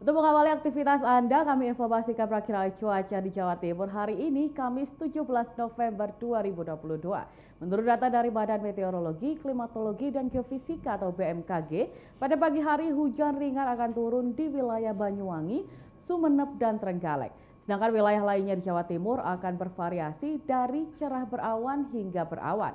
Untuk mengawali aktivitas Anda, kami informasikan perakiraan cuaca di Jawa Timur hari ini, Kamis 17 November 2022. Menurut data dari Badan Meteorologi, Klimatologi, dan Geofisika atau BMKG, pada pagi hari hujan ringan akan turun di wilayah Banyuwangi, Sumeneb, dan Trenggalek. Sedangkan wilayah lainnya di Jawa Timur akan bervariasi dari cerah berawan hingga berawan.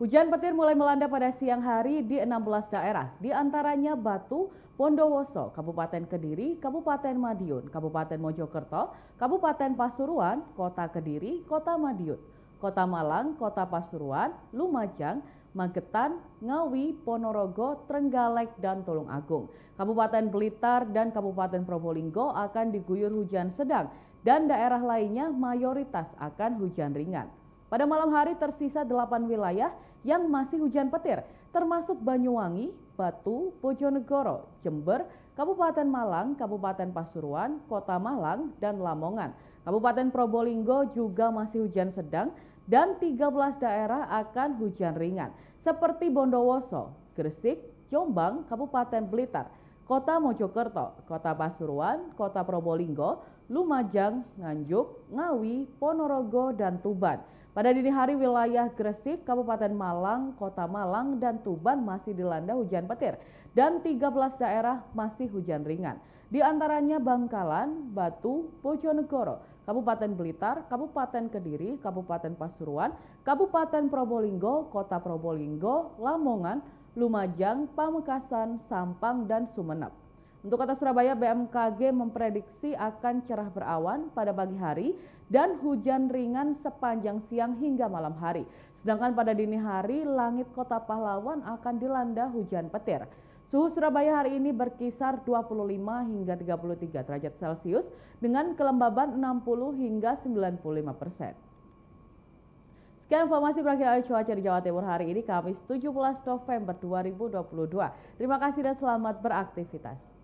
Hujan petir mulai melanda pada siang hari di 16 daerah, di antaranya Batu, Bondowoso, Kabupaten Kediri, Kabupaten Madiun, Kabupaten Mojokerto, Kabupaten Pasuruan, Kota Kediri, Kota Madiun, Kota Malang, Kota Pasuruan, Lumajang, Magetan, Ngawi, Ponorogo, Trenggalek, dan Tulung Agung. Kabupaten Blitar dan Kabupaten Probolinggo akan diguyur hujan sedang dan daerah lainnya mayoritas akan hujan ringan. Pada malam hari tersisa 8 wilayah yang masih hujan petir, termasuk Banyuwangi, Batu, Bojonegoro, Jember, Kabupaten Malang, Kabupaten Pasuruan, Kota Malang, dan Lamongan. Kabupaten Probolinggo juga masih hujan sedang dan 13 daerah akan hujan ringan seperti Bondowoso, Gresik, Jombang, Kabupaten Blitar. Kota Mojokerto, Kota Pasuruan, Kota Probolinggo, Lumajang, Nganjuk, Ngawi, Ponorogo, dan Tuban. Pada dini hari wilayah Gresik, Kabupaten Malang, Kota Malang, dan Tuban masih dilanda hujan petir dan 13 daerah masih hujan ringan. Di antaranya Bangkalan, Batu, Bojonegoro, Kabupaten Blitar, Kabupaten Kediri, Kabupaten Pasuruan, Kabupaten Probolinggo, Kota Probolinggo, Lamongan, Lumajang, Pamekasan, Sampang, dan Sumenep. Untuk kota Surabaya, BMKG memprediksi akan cerah berawan pada pagi hari dan hujan ringan sepanjang siang hingga malam hari. Sedangkan pada dini hari, langit kota Pahlawan akan dilanda hujan petir. Suhu Surabaya hari ini berkisar 25 hingga 33 derajat Celcius dengan kelembaban 60 hingga 95 persen. Sekian informasi perakhiran cuaca di Jawa Timur hari ini Kamis 17 November 2022. Terima kasih dan selamat beraktivitas.